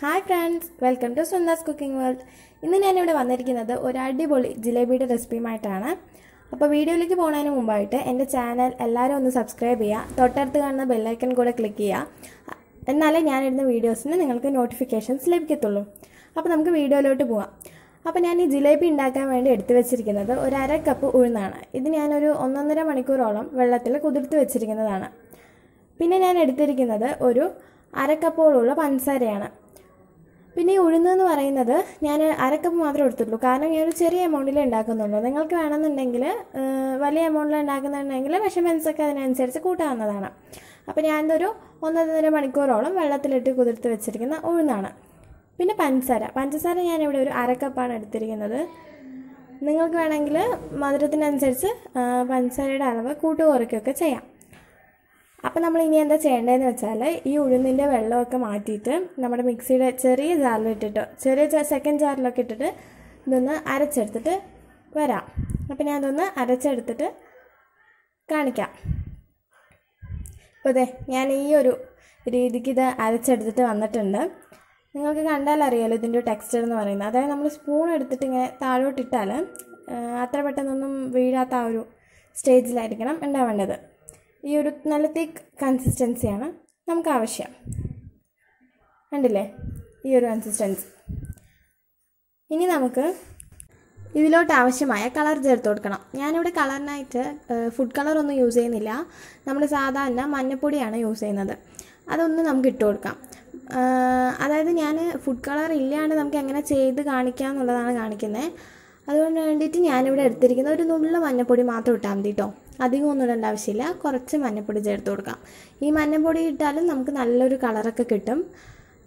hi friends welcome to Sundas cooking world ഇന്ന് ഞാനിവിടെ വന്നിരിക്കുന്നത് ഒരു അടിപൊളി ജിലേബിയുടെ റെസിപ്പിയുമായിട്ടാണ് അപ്പോൾ വീഡിയോയിലേക്ക് പോകുന്നതിന് മുമ്പായിട്ട് എൻ്റെ ചാനൽ എല്ലാവരും ഒന്ന് സബ്സ്ക്രൈബ് ചെയ്യുക തൊട്ടടുത്ത് കാണുന്ന ബെല്ലൈക്കൺ കൂടെ ക്ലിക്ക് ചെയ്യുക എന്നാലേ ഞാനിടുന്ന വീഡിയോസിന് നിങ്ങൾക്ക് നോട്ടിഫിക്കേഷൻസ് ലഭിക്കത്തുള്ളൂ അപ്പോൾ നമുക്ക് വീഡിയോയിലോട്ട് പോകാം അപ്പോൾ ഞാൻ ഈ ജിലേബി ഉണ്ടാക്കാൻ വേണ്ടി എടുത്തു വെച്ചിരിക്കുന്നത് ഒരു അര കപ്പ് ഉഴുന്നാണ് ഇത് ഞാനൊരു ഒന്നൊന്നര മണിക്കൂറോളം വെള്ളത്തിൽ കുതിർത്ത് വെച്ചിരിക്കുന്നതാണ് പിന്നെ ഞാൻ എടുത്തിരിക്കുന്നത് ഒരു അരക്കപ്പോളുള്ള പഞ്ചസാരയാണ് പിന്നെ ഈ ഉഴുന്നെന്ന് പറയുന്നത് ഞാൻ അരക്കപ്പ് മാത്രമേ എടുത്തുള്ളൂ കാരണം ഞാനൊരു ചെറിയ എമൗണ്ടിൽ ഉണ്ടാക്കുന്നുള്ളൂ നിങ്ങൾക്ക് വേണമെന്നുണ്ടെങ്കിൽ വലിയ എമൗണ്ടിൽ ഉണ്ടാക്കുന്നുണ്ടെങ്കിൽ വിഷമെൻസൊക്കെ അതിനനുസരിച്ച് കൂട്ടാവുന്നതാണ് അപ്പോൾ ഞാനിതൊരു ഒന്നര മണിക്കൂറോളം വെള്ളത്തിലിട്ട് കുതിർത്ത് വെച്ചിരിക്കുന്ന ഉഴുന്നാണ് പിന്നെ പഞ്ചസാര പഞ്ചസാര ഞാനിവിടെ ഒരു അരക്കപ്പാണ് എടുത്തിരിക്കുന്നത് നിങ്ങൾക്ക് വേണമെങ്കിൽ മധുരത്തിനനുസരിച്ച് പഞ്ചസാരയുടെ അളവ് കൂട്ടുകുറയ്ക്കുകയൊക്കെ ചെയ്യാം അപ്പോൾ നമ്മൾ ഇനി എന്താ ചെയ്യേണ്ടതെന്ന് വെച്ചാൽ ഈ ഉഴുന്നിൻ്റെ വെള്ളമൊക്കെ മാറ്റിയിട്ട് നമ്മുടെ മിക്സിയുടെ ചെറിയ ജാറിലിട്ടിട്ടോ ചെറിയ സെക്കൻഡ് ജാറിലൊക്കെ ഇട്ടിട്ട് ഇതൊന്ന് അരച്ചെടുത്തിട്ട് വരാം അപ്പോൾ ഞാൻ ഇതൊന്ന് അരച്ചെടുത്തിട്ട് കാണിക്കാം അപ്പോൾ അതെ ഞാൻ ഈ ഒരു രീതിക്ക് ഇത് അരച്ചെടുത്തിട്ട് വന്നിട്ടുണ്ട് നിങ്ങൾക്ക് കണ്ടാൽ അറിയാലോ ഇതിൻ്റെ ടെക്സ്ചർ എന്ന് പറയുന്നത് അതായത് നമ്മൾ സ്പൂൺ എടുത്തിട്ട് ഇങ്ങനെ താഴോട്ടിട്ടാൽ അത്ര പെട്ടെന്നൊന്നും വീഴാത്ത ആ ഒരു സ്റ്റേജിലായിരിക്കണം ഉണ്ടാവേണ്ടത് ഈ ഒരു നല്ല തിക്ക് കൺസിസ്റ്റൻസിയാണ് നമുക്ക് ആവശ്യം കണ്ടില്ലേ ഈ ഒരു കൺസിസ്റ്റൻസി ഇനി നമുക്ക് ഇതിലോട്ട് ആവശ്യമായ കളർ ചേർത്ത് കൊടുക്കണം ഞാനിവിടെ കളറിനായിട്ട് ഫുഡ് കളറൊന്നും യൂസ് ചെയ്യുന്നില്ല നമ്മൾ സാധാരണ മഞ്ഞപ്പൊടിയാണ് യൂസ് ചെയ്യുന്നത് അതൊന്ന് നമുക്ക് ഇട്ട് കൊടുക്കാം അതായത് ഞാൻ ഫുഡ് കളർ ഇല്ലാണ്ട് നമുക്ക് എങ്ങനെ ചെയ്ത് കാണിക്കാം എന്നുള്ളതാണ് കാണിക്കുന്നത് അതുകൊണ്ട് വേണ്ടിയിട്ട് ഞാനിവിടെ എടുത്തിരിക്കുന്ന ഒരു നുള്ള മഞ്ഞപ്പൊടി മാത്രം ഇട്ടാൽ മതി കേട്ടോ അധികം ഒന്നും ഇടേണ്ട ആവശ്യമില്ല കുറച്ച് മഞ്ഞപ്പൊടി ചേർത്ത് കൊടുക്കാം ഈ മഞ്ഞപ്പൊടി ഇട്ടാലും നമുക്ക് നല്ലൊരു കളറൊക്കെ കിട്ടും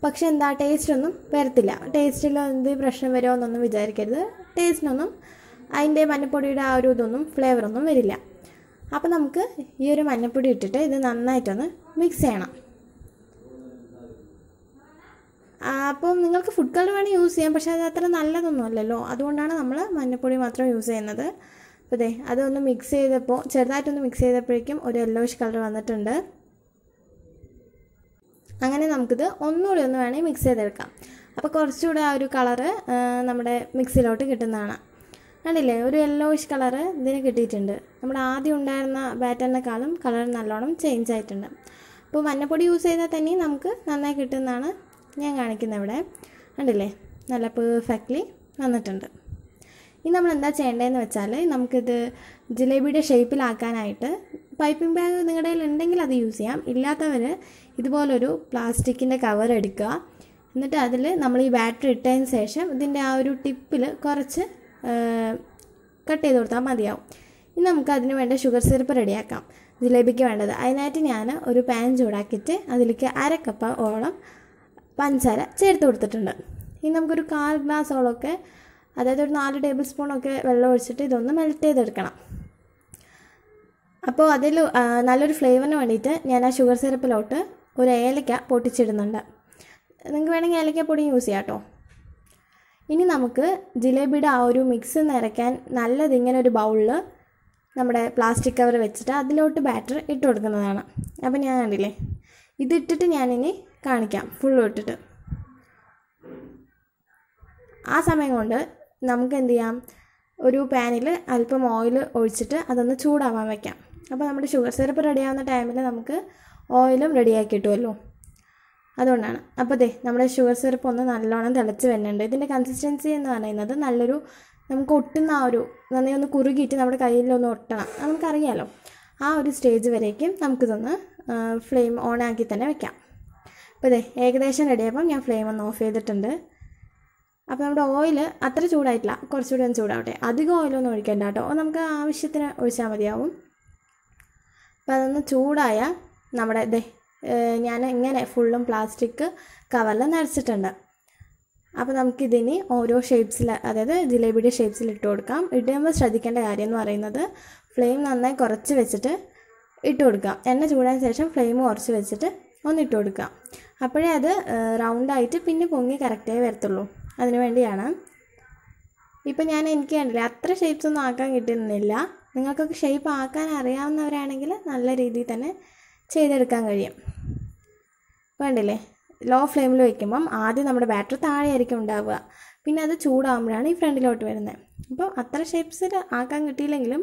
പക്ഷെ എന്താ ടേസ്റ്റൊന്നും വരത്തില്ല ടേസ്റ്റിൽ എന്ത് പ്രശ്നം വരുമോ എന്നൊന്നും വിചാരിക്കരുത് ടേസ്റ്റിനൊന്നും അതിൻ്റെ മഞ്ഞപ്പൊടിയുടെ ആ ഒരു ഇതൊന്നും ഫ്ലേവറൊന്നും വരില്ല അപ്പോൾ നമുക്ക് ഈ ഒരു മഞ്ഞപ്പൊടി ഇട്ടിട്ട് ഇത് നന്നായിട്ടൊന്ന് മിക്സ് ചെയ്യണം അപ്പം നിങ്ങൾക്ക് ഫുഡ് കളർ വേണേൽ യൂസ് ചെയ്യാം പക്ഷേ അത് അത്ര നല്ലതൊന്നും അല്ലല്ലോ അതുകൊണ്ടാണ് നമ്മൾ മഞ്ഞപ്പൊടി മാത്രം യൂസ് ചെയ്യുന്നത് അപ്പോൾ ഇതേ അതൊന്ന് മിക്സ് ചെയ്തപ്പോൾ ചെറുതായിട്ടൊന്ന് മിക്സ് ചെയ്തപ്പോഴേക്കും ഒരു യെല്ലോയിഷ് കളർ വന്നിട്ടുണ്ട് അങ്ങനെ നമുക്കിത് ഒന്നുകൂടി ഒന്ന് വേണേൽ മിക്സ് ചെയ്തെടുക്കാം അപ്പോൾ കുറച്ചുകൂടെ ആ ഒരു കളറ് നമ്മുടെ മിക്സിയിലോട്ട് കിട്ടുന്നതാണ് കണ്ടില്ലേ ഒരു യെല്ലോയിഷ് കളറ് ഇതിന് കിട്ടിയിട്ടുണ്ട് നമ്മുടെ ആദ്യം ഉണ്ടായിരുന്ന ബാറ്ററിനേക്കാളും കളർ നല്ലോണം ചേഞ്ച് ആയിട്ടുണ്ട് അപ്പോൾ മഞ്ഞപ്പൊടി യൂസ് ചെയ്താൽ തന്നെ നമുക്ക് നന്നായി കിട്ടുന്നതാണ് ഞാൻ കാണിക്കുന്ന ഇവിടെ കണ്ടില്ലേ നല്ല പെർഫെക്റ്റ്ലി വന്നിട്ടുണ്ട് ഇനി നമ്മൾ എന്താ ചെയ്യേണ്ടതെന്ന് വെച്ചാൽ നമുക്കിത് ജിലേബിയുടെ ഷേപ്പിലാക്കാനായിട്ട് പൈപ്പിംഗ് ബാഗ് നിങ്ങളുടെ കയ്യിൽ ഉണ്ടെങ്കിൽ അത് യൂസ് ചെയ്യാം ഇല്ലാത്തവർ ഇതുപോലൊരു പ്ലാസ്റ്റിക്കിൻ്റെ കവർ എടുക്കുക എന്നിട്ട് അതിൽ നമ്മൾ ഈ ബാറ്ററി ഇട്ടതിന് ശേഷം ഇതിൻ്റെ ആ ഒരു ടിപ്പിൽ കുറച്ച് കട്ട് ചെയ്ത് കൊടുത്താൽ മതിയാവും ഇനി നമുക്ക് അതിന് വേണ്ട ഷുഗർ സിറപ്പ് റെഡിയാക്കാം ജിലേബിക്ക് വേണ്ടത് അതിനായിട്ട് ഞാൻ ഒരു പാൻ ചൂടാക്കിയിട്ട് അതിലേക്ക് അര കപ്പ് ഓളം പഞ്ചസാര ചേർത്ത് കൊടുത്തിട്ടുണ്ട് ഇനി നമുക്കൊരു കാൽ ഗ്ലാസ്സോളൊക്കെ അതായത് ഒരു നാല് ടേബിൾ സ്പൂണൊക്കെ വെള്ളം ഒഴിച്ചിട്ട് ഇതൊന്ന് മെൽറ്റ് ചെയ്തെടുക്കണം അപ്പോൾ അതിൽ നല്ലൊരു ഫ്ലേവറിന് വേണ്ടിയിട്ട് ഞാൻ ആ ഷുഗർ സിറപ്പിലോട്ട് ഒരു ഏലക്ക പൊട്ടിച്ചിടുന്നുണ്ട് നിങ്ങൾക്ക് വേണമെങ്കിൽ ഏലക്ക പൊടി യൂസ് ചെയ്യാം കേട്ടോ ഇനി നമുക്ക് ജിലേബിയുടെ ആ ഒരു മിക്സ് നിറയ്ക്കാൻ നല്ലത് ഇങ്ങനെ ഒരു ബൗളിൽ നമ്മുടെ പ്ലാസ്റ്റിക് കവർ വെച്ചിട്ട് അതിലോട്ട് ബാറ്റർ ഇട്ട് കൊടുക്കുന്നതാണ് അപ്പോൾ ഞാൻ കണ്ടില്ലേ ഇതിട്ടിട്ട് ഞാനിനി കാണിക്കാം ഫുള്ള് ഇട്ടിട്ട് ആ സമയം കൊണ്ട് നമുക്ക് എന്ത് ചെയ്യാം ഒരു പാനിൽ അല്പം ഓയിൽ ഒഴിച്ചിട്ട് അതൊന്ന് ചൂടാവാൻ വയ്ക്കാം അപ്പോൾ നമ്മുടെ ഷുഗർ സിറപ്പ് റെഡിയാവുന്ന ടൈമിൽ നമുക്ക് ഓയിലും റെഡിയാക്കി കിട്ടുമല്ലോ അതുകൊണ്ടാണ് അപ്പോൾ ദേ നമ്മുടെ ഷുഗർ സിറപ്പ് ഒന്ന് നല്ലോണം തിളച്ച് വരുന്നുണ്ട് ഇതിൻ്റെ കൺസിസ്റ്റൻസി എന്ന് പറയുന്നത് നല്ലൊരു നമുക്ക് ഒട്ടുന്ന ആ ഒരു നന്നായി ഒന്ന് കുറുകിയിട്ട് നമ്മുടെ കയ്യിലൊന്ന് ഒട്ടണം നമുക്കറിയാമല്ലോ ആ ഒരു സ്റ്റേജ് വരേക്കും നമുക്കിതൊന്ന് ഫ്ലെയിം ഓൺ ആക്കി തന്നെ വെക്കാം അപ്പോൾ ഇതേ ഏകദേശം റെഡിയായപ്പം ഞാൻ ഫ്ലെയിം ഒന്ന് ഓഫ് ചെയ്തിട്ടുണ്ട് അപ്പോൾ നമ്മുടെ ഓയിൽ അത്ര ചൂടായിട്ടില്ല കുറച്ചുകൂടി ഒന്ന് ചൂടാവട്ടെ അധികം ഓയിലൊന്നും ഒഴിക്കേണ്ട കേട്ടോ നമുക്ക് ആവശ്യത്തിന് ഒഴിച്ചാൽ മതിയാവും അപ്പോൾ അതൊന്ന് ചൂടായ നമ്മുടെ ഇതേ ഞാൻ ഇങ്ങനെ ഫുള്ളും പ്ലാസ്റ്റിക് കവറിൽ നിറച്ചിട്ടുണ്ട് അപ്പോൾ നമുക്കിതിനി ഓരോ ഷേപ്സിൽ അതായത് ജിലേബിയുടെ ഷേപ്സിൽ ഇട്ട് കൊടുക്കാം ഇടുമ്പോൾ ശ്രദ്ധിക്കേണ്ട കാര്യം എന്ന് പറയുന്നത് ഫ്ലെയിം നന്നായി കുറച്ച് വെച്ചിട്ട് ഇട്ട് കൊടുക്കാം എണ്ണ ചൂടായ ശേഷം ഫ്ലെയിം കുറച്ച് വെച്ചിട്ട് ഒന്നിട്ട് കൊടുക്കുക അപ്പോഴേ അത് റൗണ്ടായിട്ട് പിന്നെ പൊങ്ങി കറക്റ്റായി വരത്തുള്ളൂ അതിന് വേണ്ടിയാണ് ഇപ്പം ഞാൻ എനിക്ക് കണ്ടില്ല അത്ര ഷേപ്സ് ഒന്നും ആക്കാൻ കിട്ടുന്നില്ല നിങ്ങൾക്കൊക്കെ ഷേപ്പ് ആക്കാൻ അറിയാവുന്നവരാണെങ്കിൽ നല്ല രീതിയിൽ തന്നെ ചെയ്തെടുക്കാൻ കഴിയും വേണ്ടില്ലേ ലോ ഫ്ലെയിമിൽ വയ്ക്കുമ്പം ആദ്യം നമ്മുടെ ബാറ്റർ താഴെയായിരിക്കും ഉണ്ടാവുക പിന്നെ അത് ചൂടാകുമ്പോഴാണ് ഈ ഫ്രണ്ടിലോട്ട് വരുന്നത് അപ്പോൾ അത്ര ഷേപ്സിൽ ആക്കാൻ കിട്ടിയില്ലെങ്കിലും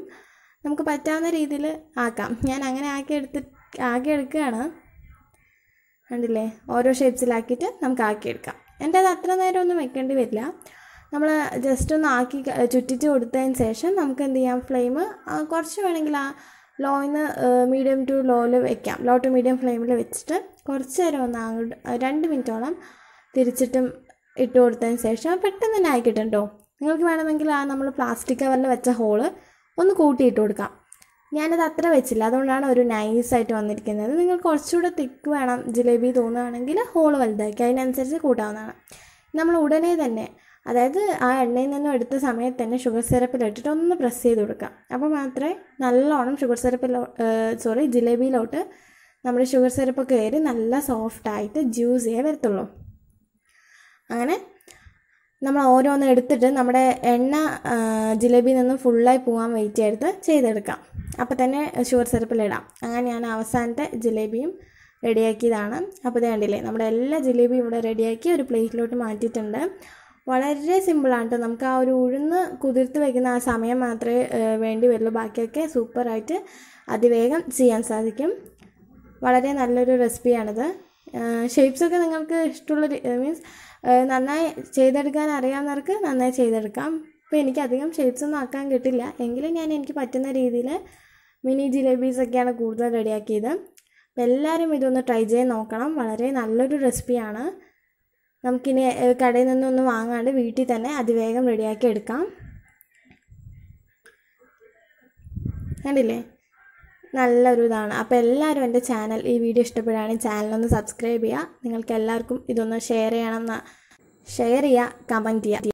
നമുക്ക് പറ്റാവുന്ന രീതിയിൽ ആക്കാം ഞാൻ അങ്ങനെ ആക്കി എടുത്ത് ആക്കി എടുക്കുകയാണ് കണ്ടില്ലേ ഓരോ ഷേപ്സിലാക്കിയിട്ട് നമുക്ക് ആക്കിയെടുക്കാം എൻ്റെ അത് അത്ര നേരമൊന്നും വെക്കേണ്ടി വരില്ല നമ്മൾ ജസ്റ്റ് ഒന്ന് ആക്കി ചുറ്റിച്ച് കൊടുത്തതിന് ശേഷം നമുക്ക് എന്ത് ചെയ്യാം ഫ്ലെയിം കുറച്ച് വേണമെങ്കിൽ ആ ലോയിന്ന് മീഡിയം ടു ലോയിൽ വെക്കാം ലോ ടു മീഡിയം ഫ്ലെയിമിൽ വെച്ചിട്ട് കുറച്ച് നേരം ഒന്ന് അങ്ങോട്ട് രണ്ട് മിനിറ്റോളം തിരിച്ചിട്ടും ഇട്ട് കൊടുത്തതിന് ശേഷം പെട്ടെന്ന് തന്നെ ആയിക്കിട്ടുണ്ടോ നിങ്ങൾക്ക് വേണമെങ്കിൽ ആ നമ്മൾ പ്ലാസ്റ്റിക് കവറിൽ വെച്ച ഹോള് ഒന്ന് കൂട്ടിയിട്ട് കൊടുക്കാം ഞാനത് അത്ര വെച്ചില്ല അതുകൊണ്ടാണ് ഒരു നൈസായിട്ട് വന്നിരിക്കുന്നത് നിങ്ങൾ കുറച്ചുകൂടെ തിക്ക് വേണം ജിലേബി തോന്നുകയാണെങ്കിൽ ഹോൾ വലുതാക്കി അതിനനുസരിച്ച് കൂട്ടാവുന്നതാണ് നമ്മൾ ഉടനെ തന്നെ അതായത് ആ എണ്ണയിൽ നിന്നും എടുത്ത സമയത്ത് തന്നെ ഷുഗർ സിറപ്പിലിട്ടിട്ട് ഒന്ന് പ്രസ് ചെയ്ത് കൊടുക്കാം അപ്പോൾ മാത്രമേ നല്ലോണം ഷുഗർ സിറപ്പിലോ സോറി ജിലേബിയിലോട്ട് നമ്മുടെ ഷുഗർ സിറപ്പ് കയറി നല്ല സോഫ്റ്റായിട്ട് ജ്യൂസ് ചെയ്യേ വരത്തുള്ളൂ അങ്ങനെ നമ്മൾ ഓരോന്ന് എടുത്തിട്ട് നമ്മുടെ എണ്ണ ജിലേബി നിന്ന് ഫുള്ളായി പോകാൻ വെയിറ്റ് ചെയ്ത് ചെയ്തെടുക്കാം അപ്പോൾ തന്നെ ഷുഗർ സിറപ്പിലിടാം അങ്ങനെ ഞാൻ അവസാനത്തെ ജിലേബിയും റെഡിയാക്കിയതാണ് അപ്പോൾ ഇത് കണ്ടില്ലേ നമ്മുടെ എല്ലാ ജിലേബിയും ഇവിടെ റെഡിയാക്കി ഒരു പ്ലേറ്റിലോട്ട് മാറ്റിയിട്ടുണ്ട് വളരെ സിമ്പിളാണ് കേട്ടോ നമുക്ക് ആ ഒരു ഉഴുന്ന് കുതിർത്ത് വെക്കുന്ന ആ സമയം മാത്രമേ വേണ്ടി വരുള്ളൂ ബാക്കിയൊക്കെ സൂപ്പറായിട്ട് അതിവേഗം ചെയ്യാൻ സാധിക്കും വളരെ നല്ലൊരു റെസിപ്പിയാണിത് ഷേപ്സൊക്കെ നിങ്ങൾക്ക് ഇഷ്ടമുള്ള മീൻസ് നന്നായി ചെയ്തെടുക്കാൻ അറിയാവുന്നവർക്ക് നന്നായി ചെയ്തെടുക്കാം അപ്പോൾ എനിക്ക് അധികം ഷേപ്സ് ഒന്നും ആക്കാൻ കിട്ടില്ല എങ്കിലും ഞാൻ എനിക്ക് പറ്റുന്ന രീതിയിൽ മിനി ജിലേബീസൊക്കെയാണ് കൂടുതൽ റെഡിയാക്കിയത് അപ്പം എല്ലാവരും ഇതൊന്ന് ട്രൈ ചെയ്ത് നോക്കണം വളരെ നല്ലൊരു റെസിപ്പിയാണ് നമുക്കിനി കടയിൽ നിന്നൊന്നും വാങ്ങാണ്ട് വീട്ടിൽ തന്നെ അതിവേഗം റെഡിയാക്കി എടുക്കാം കണ്ടില്ലേ നല്ലൊരു ഇതാണ് അപ്പോൾ എല്ലാവരും എൻ്റെ ചാനൽ ഈ വീഡിയോ ഇഷ്ടപ്പെടുകയാണെങ്കിൽ ചാനലൊന്ന് സബ്സ്ക്രൈബ് ചെയ്യുക നിങ്ങൾക്ക് എല്ലാവർക്കും ഇതൊന്ന് ഷെയർ ചെയ്യണം ഷെയർ ചെയ്യുക കമൻറ്റ് ചെയ്യുക